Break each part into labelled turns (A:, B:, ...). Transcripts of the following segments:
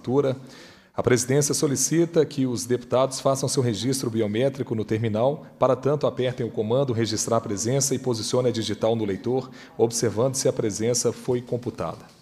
A: assinatura. A presidência solicita que os deputados façam seu registro biométrico no terminal, para tanto apertem o comando registrar a presença e posicione a digital no leitor, observando se a presença foi computada.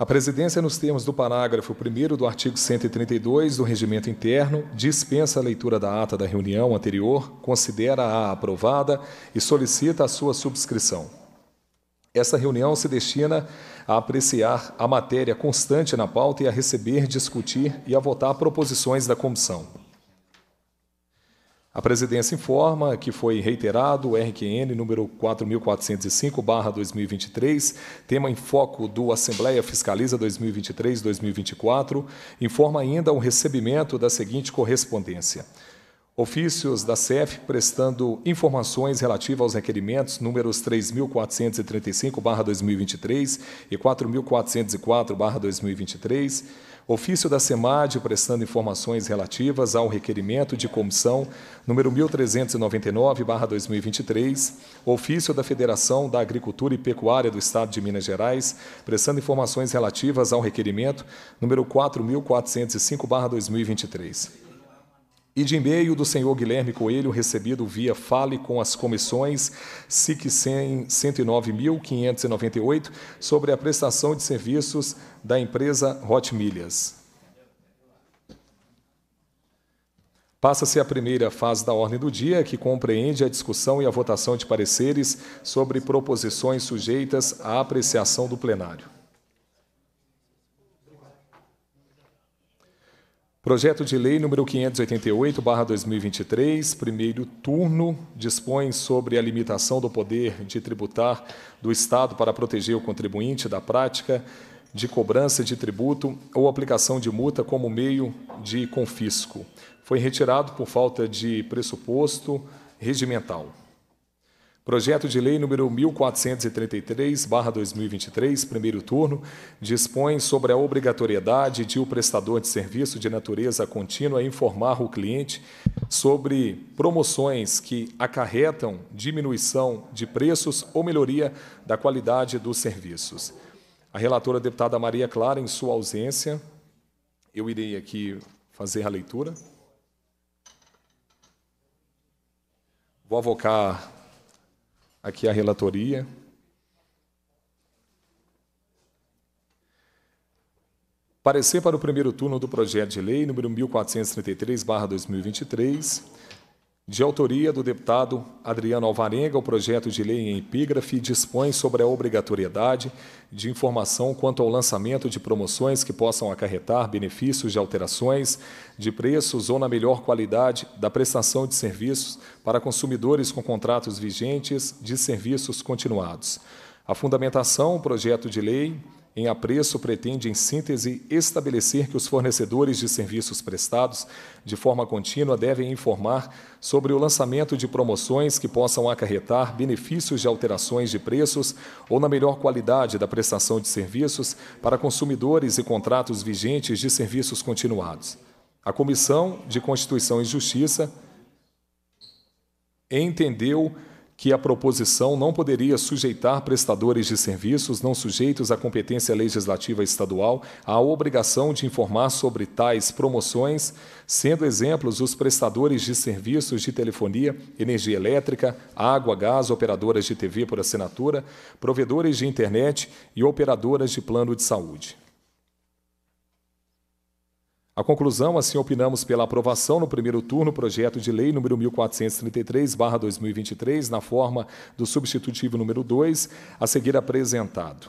A: A presidência, nos termos do parágrafo 1 do artigo 132 do Regimento Interno, dispensa a leitura da ata da reunião anterior, considera-a aprovada e solicita a sua subscrição. Essa reunião se destina a apreciar a matéria constante na pauta e a receber, discutir e a votar proposições da comissão. A presidência informa que foi reiterado o RQN número 4405/2023, tema em foco do Assembleia Fiscaliza 2023-2024, informa ainda o recebimento da seguinte correspondência: Ofícios da CEF prestando informações relativas aos requerimentos números 3.435-2023 e 4.404-2023. Ofício da SEMAD prestando informações relativas ao requerimento de comissão número 1399/2023, ofício da Federação da Agricultura e Pecuária do Estado de Minas Gerais prestando informações relativas ao requerimento número 4405/2023 e de e-mail do senhor Guilherme Coelho, recebido via Fale com as comissões SIC 109.598, sobre a prestação de serviços da empresa Hot Milhas. Passa-se a primeira fase da ordem do dia, que compreende a discussão e a votação de pareceres sobre proposições sujeitas à apreciação do plenário. Projeto de Lei número 588/2023, primeiro turno, dispõe sobre a limitação do poder de tributar do Estado para proteger o contribuinte da prática de cobrança de tributo ou aplicação de multa como meio de confisco. Foi retirado por falta de pressuposto regimental. Projeto de Lei número 1433/2023, primeiro turno, dispõe sobre a obrigatoriedade de o prestador de serviço de natureza contínua informar o cliente sobre promoções que acarretam diminuição de preços ou melhoria da qualidade dos serviços. A relatora deputada Maria Clara, em sua ausência, eu irei aqui fazer a leitura. Vou avocar aqui a relatoria. Parecer para o primeiro turno do projeto de lei número 1433/2023, de autoria do deputado Adriano Alvarenga, o projeto de lei em epígrafe dispõe sobre a obrigatoriedade de informação quanto ao lançamento de promoções que possam acarretar benefícios de alterações de preços ou na melhor qualidade da prestação de serviços para consumidores com contratos vigentes de serviços continuados. A fundamentação, o projeto de lei em apreço, pretende, em síntese, estabelecer que os fornecedores de serviços prestados, de forma contínua, devem informar sobre o lançamento de promoções que possam acarretar benefícios de alterações de preços ou na melhor qualidade da prestação de serviços para consumidores e contratos vigentes de serviços continuados. A Comissão de Constituição e Justiça entendeu que a proposição não poderia sujeitar prestadores de serviços não sujeitos à competência legislativa estadual à obrigação de informar sobre tais promoções, sendo exemplos os prestadores de serviços de telefonia, energia elétrica, água, gás, operadoras de TV por assinatura, provedores de internet e operadoras de plano de saúde. A conclusão, assim, opinamos pela aprovação no primeiro turno do projeto de lei número 1433/2023 na forma do substitutivo número 2, a seguir apresentado.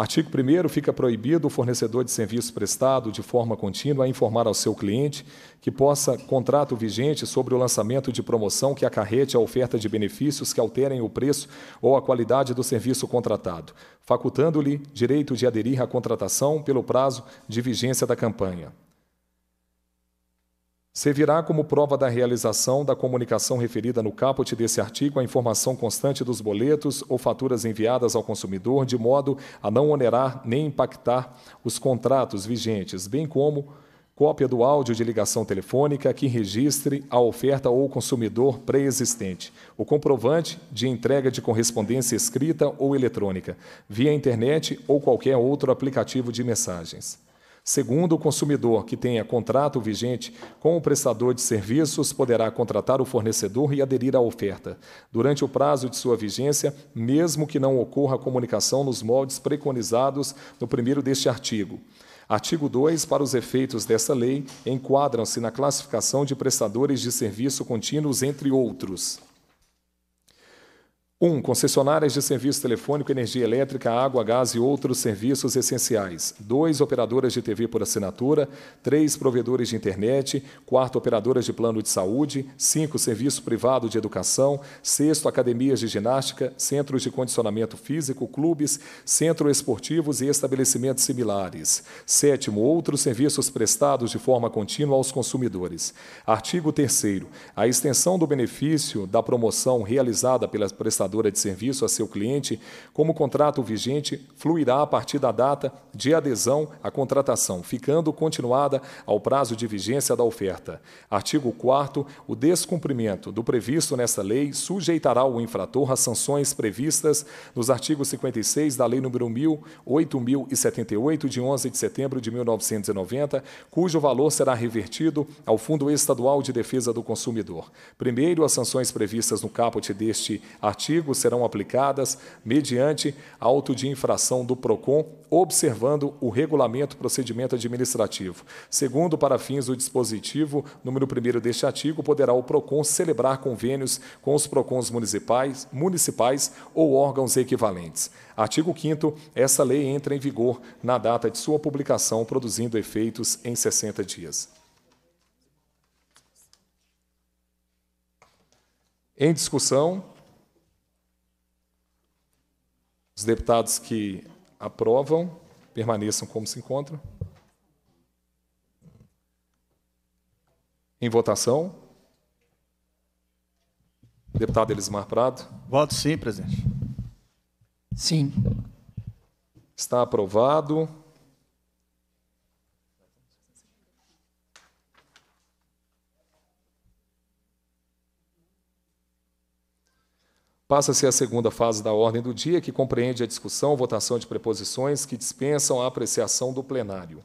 A: Artigo 1 fica proibido o fornecedor de serviço prestado de forma contínua a informar ao seu cliente que possa contrato vigente sobre o lançamento de promoção que acarrete a oferta de benefícios que alterem o preço ou a qualidade do serviço contratado, facultando-lhe direito de aderir à contratação pelo prazo de vigência da campanha. Servirá como prova da realização da comunicação referida no caput desse artigo a informação constante dos boletos ou faturas enviadas ao consumidor, de modo a não onerar nem impactar os contratos vigentes, bem como cópia do áudio de ligação telefônica que registre a oferta ou consumidor pré-existente, o comprovante de entrega de correspondência escrita ou eletrônica, via internet ou qualquer outro aplicativo de mensagens. Segundo, o consumidor que tenha contrato vigente com o prestador de serviços poderá contratar o fornecedor e aderir à oferta, durante o prazo de sua vigência, mesmo que não ocorra comunicação nos moldes preconizados no primeiro deste artigo. Artigo 2. Para os efeitos dessa lei, enquadram-se na classificação de prestadores de serviço contínuos, entre outros. 1. Concessionárias de serviço telefônico, energia elétrica, água, gás e outros serviços essenciais. 2. Operadoras de TV por assinatura. 3. Provedores de internet. 4. Operadoras de plano de saúde. 5. Serviço privado de educação. 6. Academias de ginástica, centros de condicionamento físico, clubes, centros esportivos e estabelecimentos similares. 7. Outros serviços prestados de forma contínua aos consumidores. Artigo 3. A extensão do benefício da promoção realizada pelas prestadoras prestadora de serviço a seu cliente, como contrato vigente fluirá a partir da data de adesão à contratação, ficando continuada ao prazo de vigência da oferta. Artigo 4 o descumprimento do previsto nesta lei sujeitará o infrator às sanções previstas nos artigos 56 da Lei nº 1000, 8078 de 11 de setembro de 1990, cujo valor será revertido ao Fundo Estadual de Defesa do Consumidor. Primeiro, as sanções previstas no caput deste artigo artigo serão aplicadas mediante auto de infração do PROCON, observando o regulamento procedimento administrativo. Segundo, para fins do dispositivo número 1 deste artigo, poderá o PROCON celebrar convênios com os PROCONs municipais, municipais ou órgãos equivalentes. Artigo 5 essa lei entra em vigor na data de sua publicação, produzindo efeitos em 60 dias. Em discussão, os deputados que aprovam permaneçam como se encontram. Em votação. Deputado Elismar Prado. Voto sim, presidente. Sim. Está aprovado. Passa-se a segunda fase da ordem do dia, que compreende a discussão, votação de preposições que dispensam a apreciação do plenário.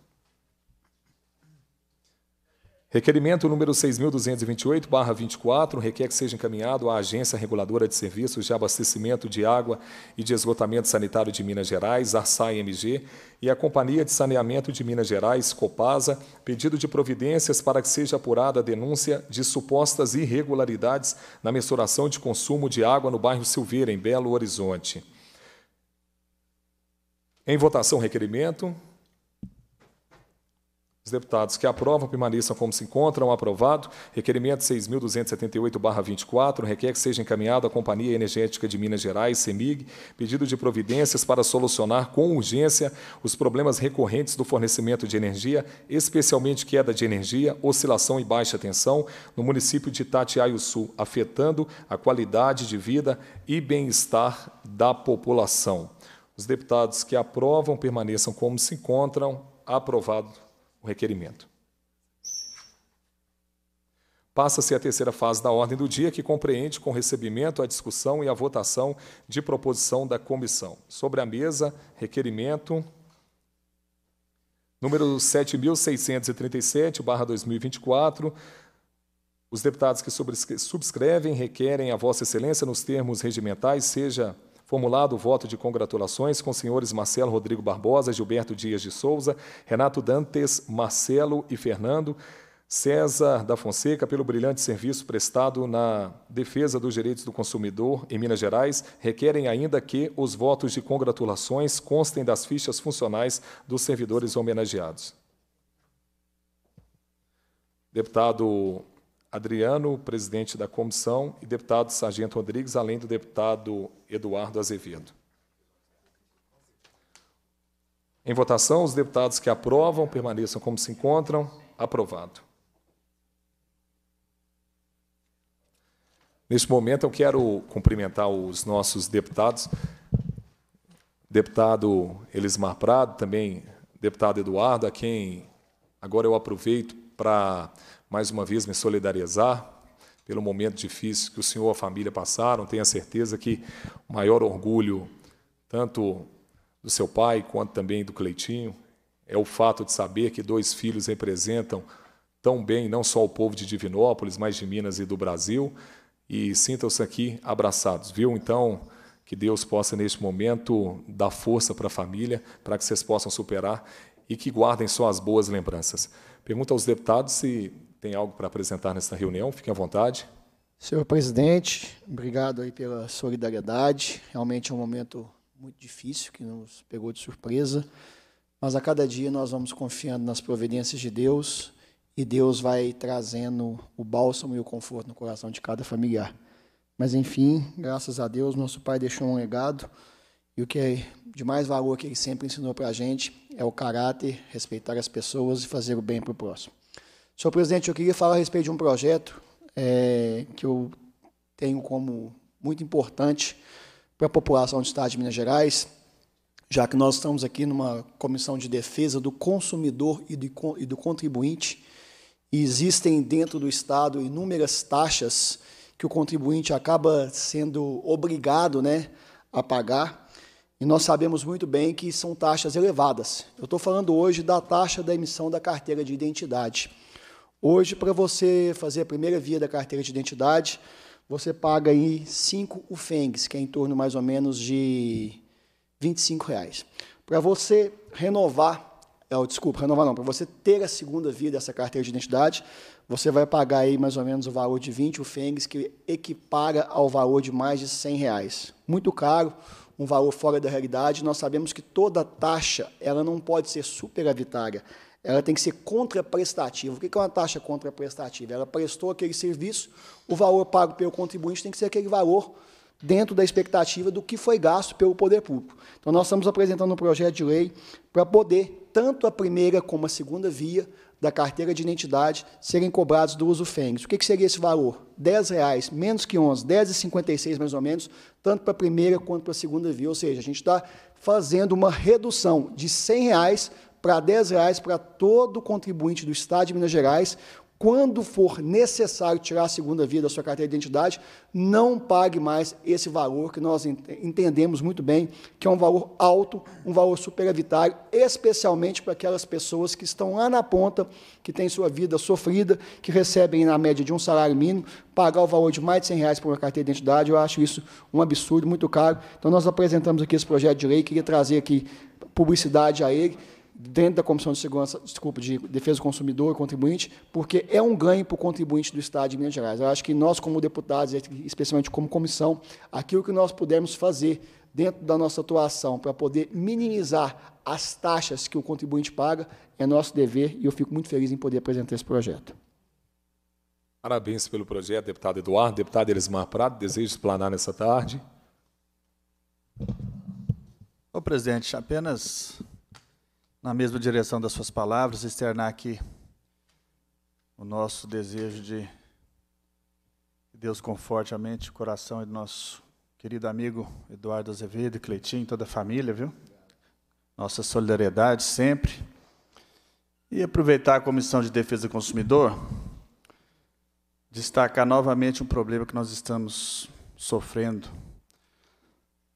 A: Requerimento número 6.228-24 requer que seja encaminhado à Agência Reguladora de Serviços de Abastecimento de Água e de Esgotamento Sanitário de Minas Gerais, ARSAI-MG, e à Companhia de Saneamento de Minas Gerais, COPASA, pedido de providências para que seja apurada a denúncia de supostas irregularidades na mensuração de consumo de água no bairro Silveira, em Belo Horizonte. Em votação, requerimento. Os deputados que aprovam permaneçam como se encontram. Aprovado. Requerimento 6.278-24. Requer que seja encaminhado à Companhia Energética de Minas Gerais, CEMIG, pedido de providências para solucionar com urgência os problemas recorrentes do fornecimento de energia, especialmente queda de energia, oscilação e baixa tensão, no município de Sul, afetando a qualidade de vida e bem-estar da população. Os deputados que aprovam permaneçam como se encontram. Aprovado o requerimento. Passa-se a terceira fase da ordem do dia, que compreende com recebimento, a discussão e a votação de proposição da comissão. Sobre a mesa, requerimento número 7.637-2024. Os deputados que subscrevem requerem a Vossa Excelência, nos termos regimentais, seja Formulado o voto de congratulações com os senhores Marcelo Rodrigo Barbosa, Gilberto Dias de Souza, Renato Dantes, Marcelo e Fernando, César da Fonseca, pelo brilhante serviço prestado na defesa dos direitos do consumidor em Minas Gerais, requerem ainda que os votos de congratulações constem das fichas funcionais dos servidores homenageados. Deputado Adriano, presidente da comissão, e deputado Sargento Rodrigues, além do deputado Eduardo Azevedo. Em votação, os deputados que aprovam permaneçam como se encontram. Aprovado. Neste momento, eu quero cumprimentar os nossos deputados, deputado Elismar Prado, também deputado Eduardo, a quem agora eu aproveito para mais uma vez me solidarizar pelo momento difícil que o senhor e a família passaram. Tenho a certeza que o maior orgulho, tanto do seu pai quanto também do Cleitinho, é o fato de saber que dois filhos representam tão bem não só o povo de Divinópolis, mas de Minas e do Brasil. E sintam-se aqui abraçados, viu? Então, que Deus possa, neste momento, dar força para a família, para que vocês possam superar e que guardem só as boas lembranças. Pergunta aos deputados se tem algo para apresentar nesta reunião, fique à vontade.
B: Senhor presidente, obrigado aí pela solidariedade. Realmente é um momento muito difícil que nos pegou de surpresa, mas a cada dia nós vamos confiando nas providências de Deus e Deus vai trazendo o bálsamo e o conforto no coração de cada familiar. Mas enfim, graças a Deus, nosso pai deixou um legado e o que é de mais valor que ele sempre ensinou para a gente é o caráter, respeitar as pessoas e fazer o bem para o próximo. Senhor presidente, eu queria falar a respeito de um projeto é, que eu tenho como muito importante para a população do Estado de Minas Gerais, já que nós estamos aqui numa comissão de defesa do consumidor e do, e do contribuinte, e existem dentro do Estado inúmeras taxas que o contribuinte acaba sendo obrigado né, a pagar, e nós sabemos muito bem que são taxas elevadas. Eu estou falando hoje da taxa da emissão da carteira de identidade. Hoje, para você fazer a primeira via da carteira de identidade, você paga aí 5 UFENGs, que é em torno mais ou menos de R$ reais. Para você renovar, oh, desculpa, renovar não, para você ter a segunda via dessa carteira de identidade, você vai pagar aí mais ou menos o valor de 20 UFENGs, que equipara ao valor de mais de R$ reais. Muito caro, um valor fora da realidade. Nós sabemos que toda taxa ela não pode ser superavitária ela tem que ser contraprestativa. O que é uma taxa contraprestativa? Ela prestou aquele serviço, o valor pago pelo contribuinte tem que ser aquele valor dentro da expectativa do que foi gasto pelo poder público. Então, nós estamos apresentando um projeto de lei para poder, tanto a primeira como a segunda via da carteira de identidade, serem cobrados do uso fênix. O que, que seria esse valor? R$10,00, menos que R$11,00, R$10,56 mais ou menos, tanto para a primeira quanto para a segunda via. Ou seja, a gente está fazendo uma redução de R$100,00 para R$ reais para todo contribuinte do Estado de Minas Gerais. Quando for necessário tirar a segunda via da sua carteira de identidade, não pague mais esse valor que nós entendemos muito bem que é um valor alto, um valor superavitário, especialmente para aquelas pessoas que estão lá na ponta, que têm sua vida sofrida, que recebem na média de um salário mínimo, pagar o valor de mais de 100 reais por uma carteira de identidade, eu acho isso um absurdo, muito caro. Então, nós apresentamos aqui esse projeto de lei, queria trazer aqui publicidade a ele dentro da Comissão de Segurança, desculpa, de Defesa do Consumidor e Contribuinte, porque é um ganho para o contribuinte do Estado de Minas Gerais. Eu acho que nós, como deputados, especialmente como comissão, aquilo que nós pudermos fazer dentro da nossa atuação para poder minimizar as taxas que o contribuinte paga é nosso dever e eu fico muito feliz em poder apresentar esse projeto.
A: Parabéns pelo projeto, deputado Eduardo. Deputado Elismar Prado, desejo explanar nessa tarde. Ô, presidente,
C: apenas na mesma direção das suas palavras, externar aqui o nosso desejo de que Deus conforte a mente e o coração do nosso querido amigo Eduardo Azevedo, Cleitinho, toda a família, viu? Nossa solidariedade sempre. E aproveitar a Comissão de Defesa do Consumidor, destacar novamente um problema que nós estamos sofrendo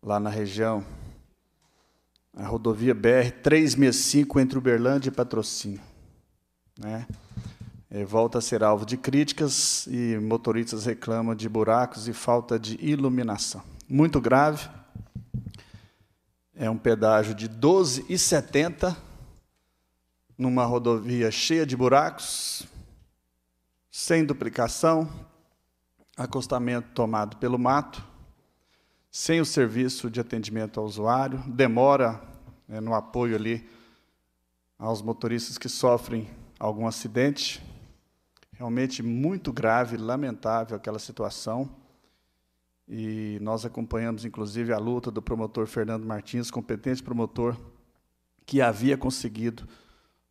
C: lá na região a rodovia BR-365 entre Uberlândia e Patrocínio. Né? É, volta a ser alvo de críticas e motoristas reclamam de buracos e falta de iluminação. Muito grave. É um pedágio de 12,70 numa rodovia cheia de buracos, sem duplicação, acostamento tomado pelo mato, sem o serviço de atendimento ao usuário, demora né, no apoio ali aos motoristas que sofrem algum acidente. Realmente muito grave, lamentável aquela situação. E nós acompanhamos, inclusive, a luta do promotor Fernando Martins, competente promotor, que havia conseguido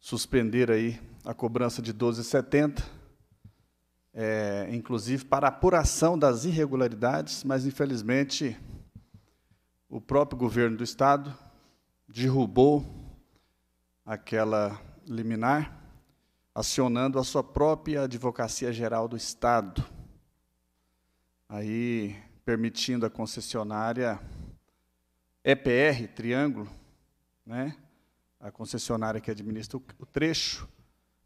C: suspender aí a cobrança de 12,70, é, eh, inclusive para apuração das irregularidades, mas, infelizmente, o próprio governo do Estado derrubou aquela liminar, acionando a sua própria Advocacia Geral do Estado. Aí, permitindo a concessionária EPR, Triângulo, né, a concessionária que administra o trecho,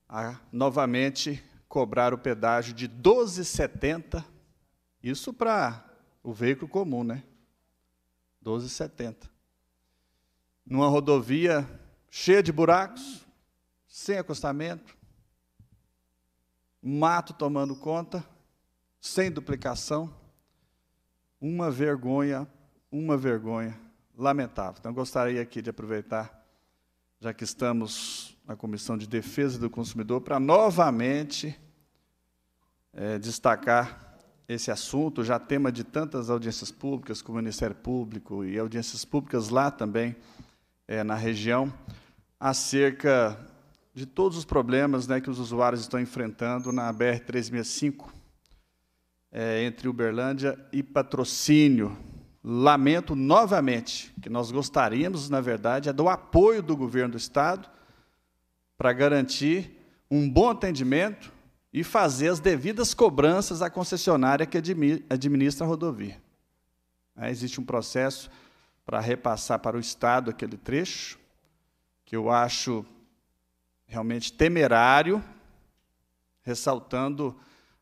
C: a novamente cobrar o pedágio de 12,70, isso para o veículo comum, né? 12,70. Numa rodovia cheia de buracos, sem acostamento, mato tomando conta, sem duplicação, uma vergonha, uma vergonha lamentável. Então, gostaria aqui de aproveitar, já que estamos na Comissão de Defesa do Consumidor, para novamente é, destacar esse assunto, já tema de tantas audiências públicas, com o Ministério Público e audiências públicas lá também, é, na região, acerca de todos os problemas né, que os usuários estão enfrentando na BR-365, é, eh, entre Uberlândia e Patrocínio. Lamento novamente que nós gostaríamos, na verdade, é do apoio do governo do Estado para garantir um bom atendimento e fazer as devidas cobranças à concessionária que administra a rodovia. Né, existe um processo para repassar para o Estado aquele trecho, que eu acho realmente temerário, ressaltando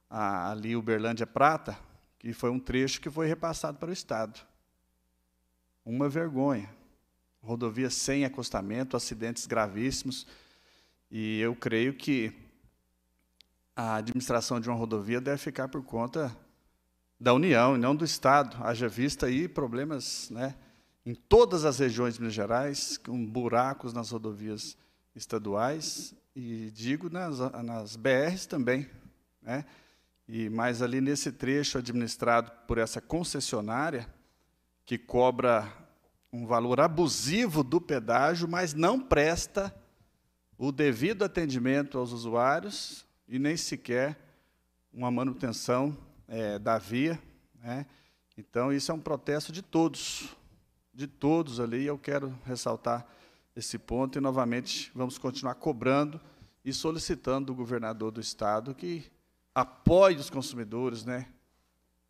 C: a, ali Uberlândia Prata, que foi um trecho que foi repassado para o Estado. Uma vergonha. Rodovia sem acostamento, acidentes gravíssimos, e eu creio que a administração de uma rodovia deve ficar por conta da União e não do Estado. Haja vista aí problemas né, em todas as regiões de Minas Gerais, com buracos nas rodovias estaduais e, digo, nas, nas BRs também. Né? E mais ali nesse trecho administrado por essa concessionária, que cobra um valor abusivo do pedágio, mas não presta o devido atendimento aos usuários, e nem sequer uma manutenção é, da via. Né? Então, isso é um protesto de todos, de todos ali, e eu quero ressaltar esse ponto, e novamente vamos continuar cobrando e solicitando do governador do Estado que apoie os consumidores né,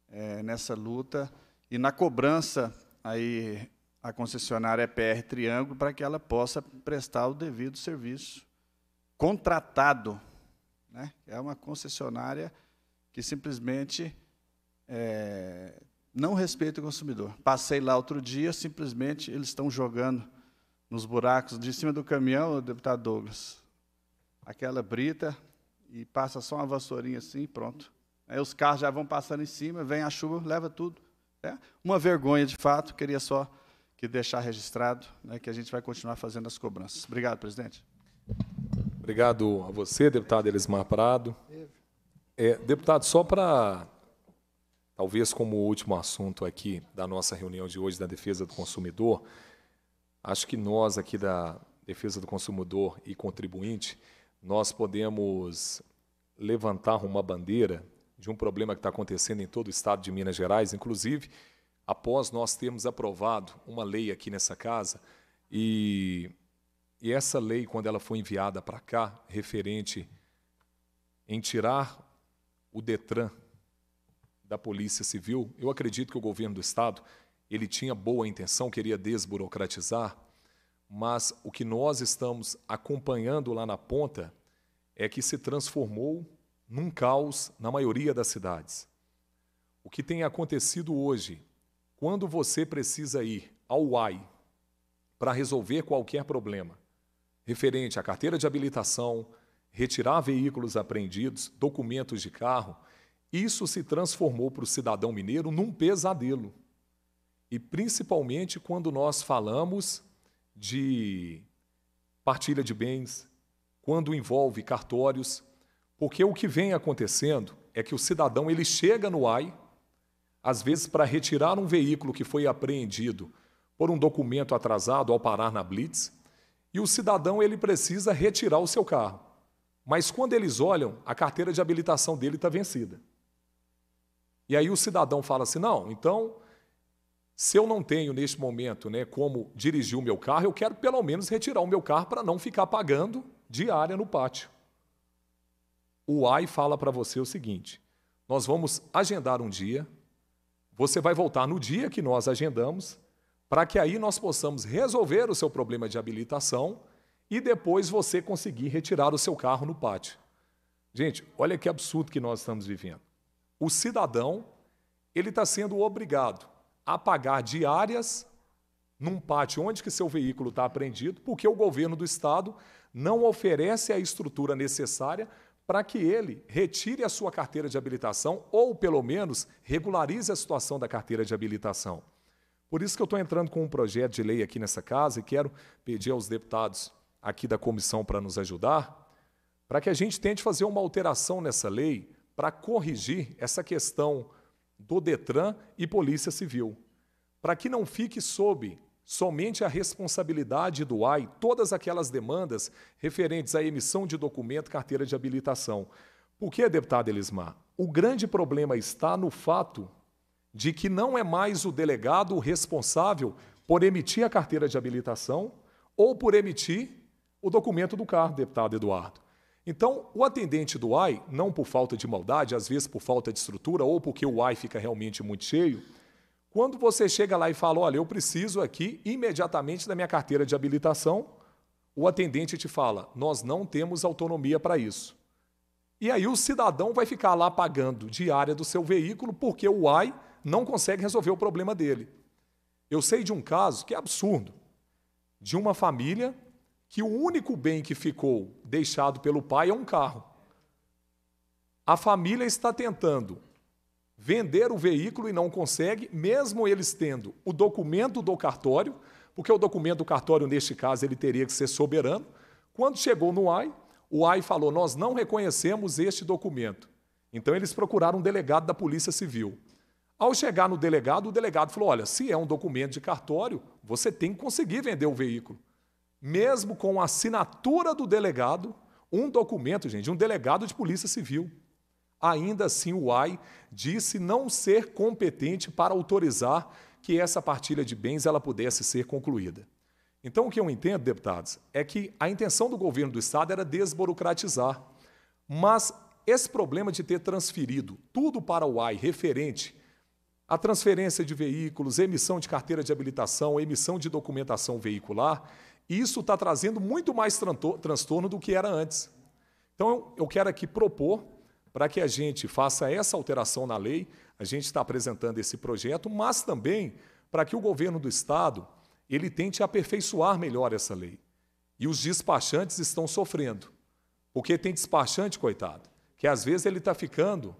C: é, nessa luta e na cobrança aí a concessionária EPR Triângulo para que ela possa prestar o devido serviço contratado né? É uma concessionária que simplesmente é, não respeita o consumidor. Passei lá outro dia, simplesmente eles estão jogando nos buracos de cima do caminhão, deputado Douglas, aquela brita e passa só uma vassourinha assim e pronto. Aí os carros já vão passando em cima, vem a chuva, leva tudo. É uma vergonha, de fato, queria só que deixar registrado né, que a gente vai continuar fazendo as cobranças. Obrigado, presidente.
A: Obrigado a você, deputado Elismar Prado. É, deputado, só para, talvez como último assunto aqui da nossa reunião de hoje da defesa do consumidor, acho que nós aqui da defesa do consumidor e contribuinte, nós podemos levantar uma bandeira de um problema que está acontecendo em todo o estado de Minas Gerais, inclusive após nós termos aprovado uma lei aqui nessa casa e e essa lei, quando ela foi enviada para cá, referente em tirar o Detran da Polícia Civil, eu acredito que o governo do Estado ele tinha boa intenção, queria desburocratizar, mas o que nós estamos acompanhando lá na ponta é que se transformou num caos na maioria das cidades. O que tem acontecido hoje, quando você precisa ir ao UAI para resolver qualquer problema, referente à carteira de habilitação, retirar veículos apreendidos, documentos de carro, isso se transformou para o cidadão mineiro num pesadelo. E principalmente quando nós falamos de partilha de bens, quando envolve cartórios, porque o que vem acontecendo é que o cidadão ele chega no AI, às vezes para retirar um veículo que foi apreendido por um documento atrasado ao parar na blitz, e o cidadão ele precisa retirar o seu carro. Mas quando eles olham, a carteira de habilitação dele está vencida. E aí o cidadão fala assim: não, então, se eu não tenho neste momento né, como dirigir o meu carro, eu quero pelo menos retirar o meu carro para não ficar pagando diária no pátio. O AI fala para você o seguinte: nós vamos agendar um dia, você vai voltar no dia que nós agendamos para que aí nós possamos resolver o seu problema de habilitação e depois você conseguir retirar o seu carro no pátio. Gente, olha que absurdo que nós estamos vivendo. O cidadão ele está sendo obrigado a pagar diárias num pátio onde que seu veículo está apreendido, porque o governo do estado não oferece a estrutura necessária para que ele retire a sua carteira de habilitação ou, pelo menos, regularize a situação da carteira de habilitação. Por isso que eu estou entrando com um projeto de lei aqui nessa casa e quero pedir aos deputados aqui da comissão para nos ajudar, para que a gente tente fazer uma alteração nessa lei para corrigir essa questão do Detran e Polícia Civil, para que não fique sob somente a responsabilidade do AI todas aquelas demandas referentes à emissão de documento, carteira de habilitação. Por que, deputado Elismar? O grande problema está no fato de que não é mais o delegado o responsável por emitir a carteira de habilitação ou por emitir o documento do carro, deputado Eduardo. Então, o atendente do AI, não por falta de maldade, às vezes por falta de estrutura ou porque o AI fica realmente muito cheio, quando você chega lá e fala: Olha, eu preciso aqui imediatamente da minha carteira de habilitação, o atendente te fala: Nós não temos autonomia para isso. E aí o cidadão vai ficar lá pagando diária do seu veículo porque o AI não consegue resolver o problema dele. Eu sei de um caso que é absurdo, de uma família que o único bem que ficou deixado pelo pai é um carro. A família está tentando vender o veículo e não consegue, mesmo eles tendo o documento do cartório, porque o documento do cartório, neste caso, ele teria que ser soberano. Quando chegou no AI, o AI falou: Nós não reconhecemos este documento. Então, eles procuraram um delegado da Polícia Civil. Ao chegar no delegado, o delegado falou: olha, se é um documento de cartório, você tem que conseguir vender o veículo. Mesmo com a assinatura do delegado, um documento, gente, um delegado de polícia civil. Ainda assim, o AI disse não ser competente para autorizar que essa partilha de bens ela pudesse ser concluída. Então, o que eu entendo, deputados, é que a intenção do governo do Estado era desburocratizar. Mas esse problema de ter transferido tudo para o AI referente a transferência de veículos, emissão de carteira de habilitação, emissão de documentação veicular, isso está trazendo muito mais transtorno do que era antes. Então, eu quero aqui propor para que a gente faça essa alteração na lei, a gente está apresentando esse projeto, mas também para que o governo do Estado ele tente aperfeiçoar melhor essa lei. E os despachantes estão sofrendo, porque tem despachante, coitado, que às vezes ele está ficando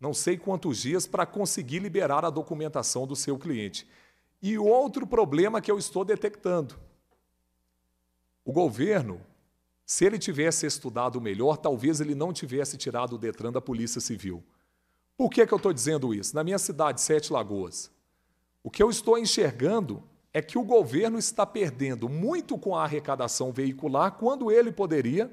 A: não sei quantos dias para conseguir liberar a documentação do seu cliente. E outro problema que eu estou detectando. O governo, se ele tivesse estudado melhor, talvez ele não tivesse tirado o Detran da Polícia Civil. Por que, que eu estou dizendo isso? Na minha cidade, Sete Lagoas, o que eu estou enxergando é que o governo está perdendo muito com a arrecadação veicular quando ele poderia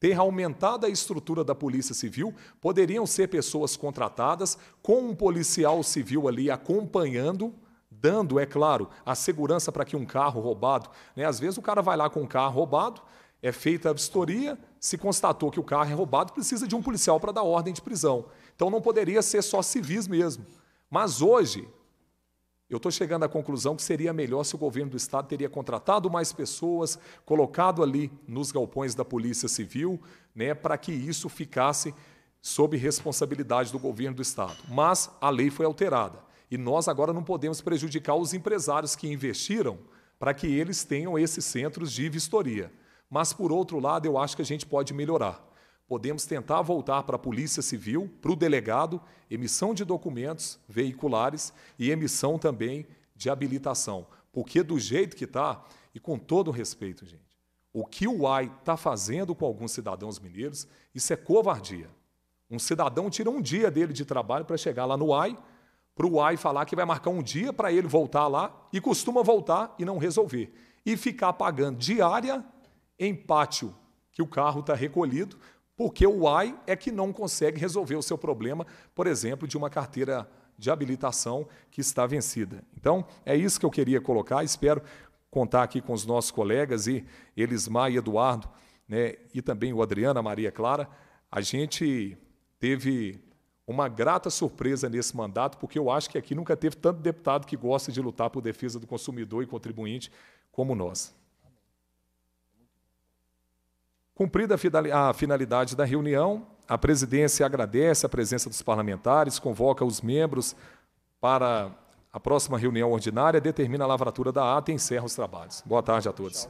A: ter aumentado a estrutura da Polícia Civil, poderiam ser pessoas contratadas com um policial civil ali acompanhando, dando, é claro, a segurança para que um carro roubado, né? às vezes o cara vai lá com um carro roubado, é feita a vistoria, se constatou que o carro é roubado, precisa de um policial para dar ordem de prisão. Então não poderia ser só civis mesmo. Mas hoje, eu estou chegando à conclusão que seria melhor se o governo do Estado teria contratado mais pessoas, colocado ali nos galpões da Polícia Civil, né, para que isso ficasse sob responsabilidade do governo do Estado. Mas a lei foi alterada e nós agora não podemos prejudicar os empresários que investiram para que eles tenham esses centros de vistoria. Mas, por outro lado, eu acho que a gente pode melhorar podemos tentar voltar para a Polícia Civil, para o delegado, emissão de documentos veiculares e emissão também de habilitação. Porque do jeito que está, e com todo respeito, gente, o que o AI está fazendo com alguns cidadãos mineiros, isso é covardia. Um cidadão tira um dia dele de trabalho para chegar lá no AI, para o AI falar que vai marcar um dia para ele voltar lá, e costuma voltar e não resolver. E ficar pagando diária em pátio que o carro está recolhido porque o AI é que não consegue resolver o seu problema, por exemplo, de uma carteira de habilitação que está vencida. Então, é isso que eu queria colocar. Espero contar aqui com os nossos colegas e Elismar e Eduardo, né, e também o Adriana Maria Clara. A gente teve uma grata surpresa nesse mandato, porque eu acho que aqui nunca teve tanto deputado que gosta de lutar por defesa do consumidor e contribuinte como nós. Cumprida a finalidade da reunião, a presidência agradece a presença dos parlamentares, convoca os membros para a próxima reunião ordinária, determina a lavratura da ata e encerra os trabalhos. Boa tarde a todos.